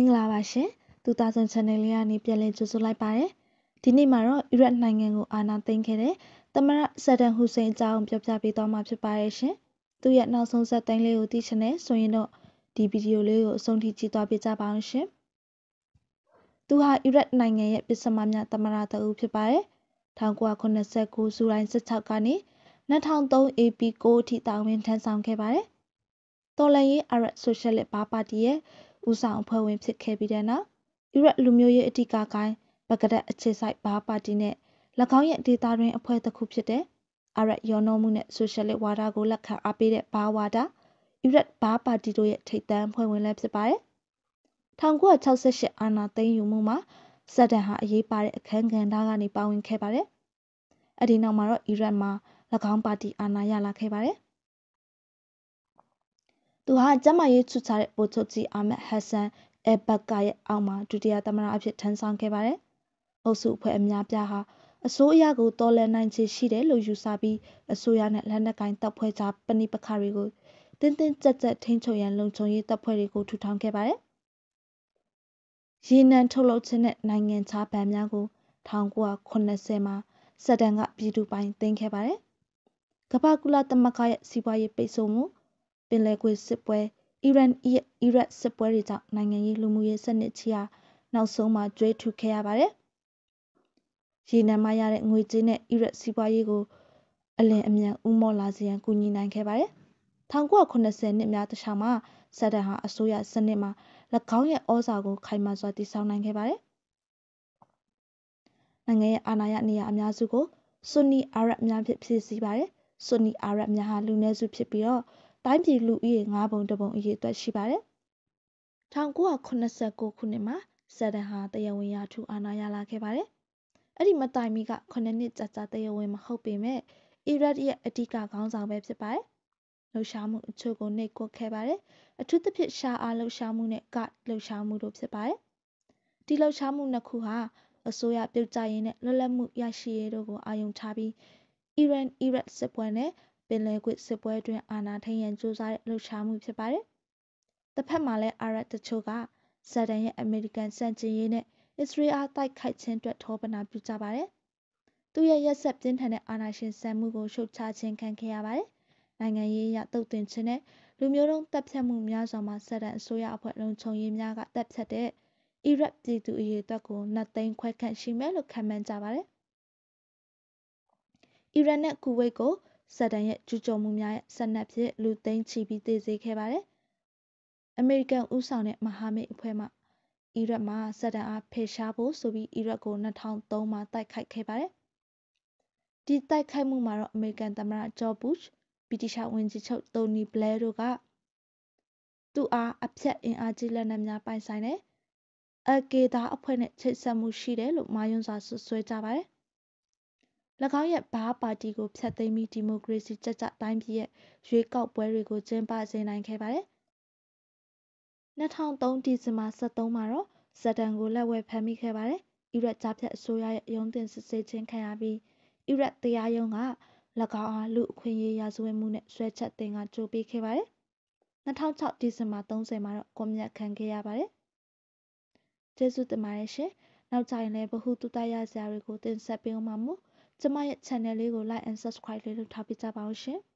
မင်္ဂလာပါရှင်သူသားစွန် channel လေးကနေပြန်လည်ကြိုဆိုလိုက်ပါတယ်ဒီနေ့မှာတော့အီရတ်နိုင်ငံကိုအာဏာသိမ်းခဲ့တဲ့သမရဆဒန်ဟူစိန်အကြောင်းပြောပြပေးသွားမှာဖြစ်ပါတယ်ရှင်သူရဲ့နောက်ဆုံးဆက်သိမ်းလေးကိုသိချင်တဲ့ဆိုရင်တော့ဒီဗီဒီယိုလေးကိုအဆုံးထိကြည့်သွားပေးကြပါအောင်ရှင်သူဟာအီရတ်နိုင်ငံရဲ့ပစ္စမမြသမရတအူဖြစ်ပါတယ်1989ဇူလိုင်16ကနေ2003 AP 6အထိတာဝန်ထမ်းဆောင်ခဲ့ပါတယ်တော်လရင်အရက်ဆိုရှယ်လစ်ဘာပါတီရဲ့ဦးဆောင်အဖွဲ့ဝင်ဖြစ်ခဲ့ပြီးတဲ့နောက်အီရတ်လူမျိုးရေးအဓိကကိုင်းဘဂဒတ်အခြေစိုက်ဘာပါတီနဲ့၎င်းရဲ့ဒေသတွင်းအဖွဲ့တစ်ခုဖြစ်တဲ့အာရတ်ရောနှောမှုနဲ့ဆိုရှယ်လစ်ဝါဒကိုလက်ခံအားပေးတဲ့ဘာဝါဒအီရတ်ဘာပါတီတို့ရဲ့ထိပ်တန်းဖွဲ့ဝင်လည်းဖြစ်ပါတယ်။1968အာနာသိန်းယူမှုမှာဆဒန်ဟာအရေးပါတဲ့အခမ်းကဏ္ဍကနေပါဝင်ခဲ့ပါတယ်။အဲဒီနောက်မှာတော့အီရတ်မှာ၎င်းပါတီအာဏာရလာခဲ့ပါတယ်။သူဟာကျမရေးချူချတဲ့ဗိုလ်ချုပ်ကြီးအာမက်ဟက်ဆန်အဘက်ကာရဲ့အောက်မှာဒုတိယသမ္မတအဖြစ်ထမ်းဆောင်ခဲ့ပါတယ်။အုပ်စုအဖွဲ့အများပြားဟာအစိုးရကိုတော်လှန်နိုင်ခြင်းရှိတယ်လို့ယူဆပြီးအစိုးရနဲ့လက်နက်ကိုင်တပ်ဖွဲ့ကြားပဏိပခါတွေကိုတင်းတင်းကြပ်ကြပ်ထိန်းချုပ်ရန်လုံခြုံရေးတပ်ဖွဲ့တွေကိုထူထောင်ခဲ့ပါတယ်။ရေနံထုတ်လုပ်ခြင်းနဲ့နိုင်ငံခြားဗန်များကို1980မှာစက်တန်ကပြည်သူပိုင်သိမ်းခဲ့ပါတယ်။ကမ္ဘာကုလသမဂ္ဂရဲ့စီးပွားရေးပိတ်ဆို့မှုပင်လယ်ကွေ့စစ်ပွဲအီရန်အီရတ်စစ်ပွဲတွေကြောင့်နိုင်ငံရေးလူမှုရေးစနစ်ကြီးဟာနောက်ဆုံးမှာကျွေးထူခဲ့ရပါတယ်။ရေနံမှရတဲ့ငွေကြေးနဲ့အီရတ်စီးပွားရေးကိုအလင်အမြန်ဥမော့လာစေရန်ကူညီနိုင်ခဲ့ပါတယ်။1980နှစ်များတခြားမှာဆဒမ်ဟာအစိုးရစနစ်မှာ၎င်းရဲ့ဩဇာကိုခိုင်မာစွာတည်ဆောက်နိုင်ခဲ့ပါတယ်။နိုင်ငံရဲ့အာဏာရနေရာအများစုကိုဆွန်နီအာရပ်များဖြစ်ဖြစ်စီပါတယ်။ဆွန်နီအာရပ်များဟာလူနည်းစုဖြစ်ပြီးတော့တိုင်းပြည်လူဦးရေ9ပုံတပုံအရေးအတွက်ရှိပါတယ်။1989ခုနှစ်မှာဆဒန်ဟာတရားဝင်ရာထူးအာဏာရလာခဲ့ပါတယ်။အဲ့ဒီမတိုင်မီက9နှစ်ကြာကြာတရားဝင်မဟုတ်ပေမဲ့အီရတ်ရဲ့အဓိကခေါင်းဆောင်ပဲဖြစ်ပါတယ်။လှုပ်ရှားမှုအချို့ကိုနှိပ်ကွက်ခဲ့ပါတယ်။အထူးသဖြင့်ရှာအားလှုပ်ရှားမှုနဲ့ကလှုပ်ရှားမှုတို့ဖြစ်ပါတယ်။ဒီလှုပ်ရှားမှုနှစ်ခုဟာအစိုးရပြုတ်ကျရေးနဲ့လွတ်လပ်မှုရရှိရေးတို့ကိုအာရုံထားပြီးအီရန်အီရတ်စစ်ပွဲနဲ့ပင်လယ်ကွေ့စစ်ပွဲအတွင်းအာဏာထိန်းရန်ကြိုးစားတဲ့လှုပ်ရှားမှုဖြစ်ပါတယ်။တဖက်မှာလည်းအာရပ်တချို့ကဂျော်ဒန်ရဲ့အမေရိကန်ဆန့်ကျင်ရေးနဲ့အစ္စရေးအားတိုက်ခိုက်ခြင်းအတွက်ထောပနာပြုကြပါတယ်။သူ့ရဲ့ရက်စက်ပြင်းထန်တဲ့အာဏာရှင်ဆန်မှုကိုရှုတ်ချခြင်းခံခဲ့ရပါတယ်။နိုင်ငံရေးအရသုတ်သင်ခြင်းနဲ့လူမျိုးတုံးသတ်ဖြတ်မှုများစွာမှာဆဒမ်အစိုးရအဖွဲ့လုံခြုံရေးများကသတ်ဖြတ်တဲ့အီရတ်ပြည်သူအရေအတွက်ကို၂သိန်းခွဲခန့်ရှိမယ်လို့ခန့်မှန်းကြပါတယ်။အီရန်နဲ့ကူဝိတ်ကိုဆဒန်ရဲ့ကျူးကျော်မှုများရဲ့ဆက်နက်ဖြစ်လူသိန်းချီပြီးတည်စေခဲ့ပါတယ်။အမေရိကန်ဥဆောင်တဲ့မဟာမိတ်အဖွဲ့မှအီရတ်မှာဆဒန်အားဖယ်ရှားဖို့ဆိုပြီးအီရတ်ကို2003မှာတိုက်ခိုက်ခဲ့ပါတယ်။ဒီတိုက်ခိုက်မှုမှာတော့အမေရိကန်သမ္မတဂျော့ဘူရှ်ဗြိတိရှဝန်ကြီးချုပ်တိုနီဘလဲတို့ကသူ့အားအဖြတ်အင်အားကြီးလက်နက်များပိုင်ဆိုင်တယ်။အကေဒါအဖွဲ့နဲ့ချိတ်ဆက်မှုရှိတယ်လို့မာယွန်းစွာဆွဆွဲကြပါတယ်။၎င်းရဲ့ဘားပါတီကိုဖျက်သိမ်းပြီးဒီမိုကရေစီကြကြတိုင်းပြည်ရဲ့ရွေးကောက်ပွဲတွေကိုကျင်းပစေနိုင်ခဲ့ပါတယ်။2003ဒီဇင်ဘာ23မှာတော့ဇဒန်ကိုလက်ဝဲဖမ်းမိခဲ့ပါတယ်။အီရတ်ကြားဖြတ်အစိုးရရဲ့ရုံးတင်စစ်ဆေးခြင်းခံရပြီးအီရတ်တရားရုံးက၎င်းအားလူအခွင့်အရေးရာဇဝတ်မှုနဲ့ဆွဲချက်တင်ကကြိုးပေးခဲ့ပါတယ်။2006ဒီဇင်ဘာ30မှာတော့ကွန်မြတ်ခံခဲ့ရပါတယ်။ကျေးဇူးတင်ပါတယ်ရှင်။နောက်ကြရင်လည်းဘ ഹു တုတရဆရာတွေကိုတင်ဆက်ပေးအောင်ပါမို့ကျမရဲ့ channel လေးကို like and subscribe လေးလုပ်ထားပေးကြပါဦးရှင်။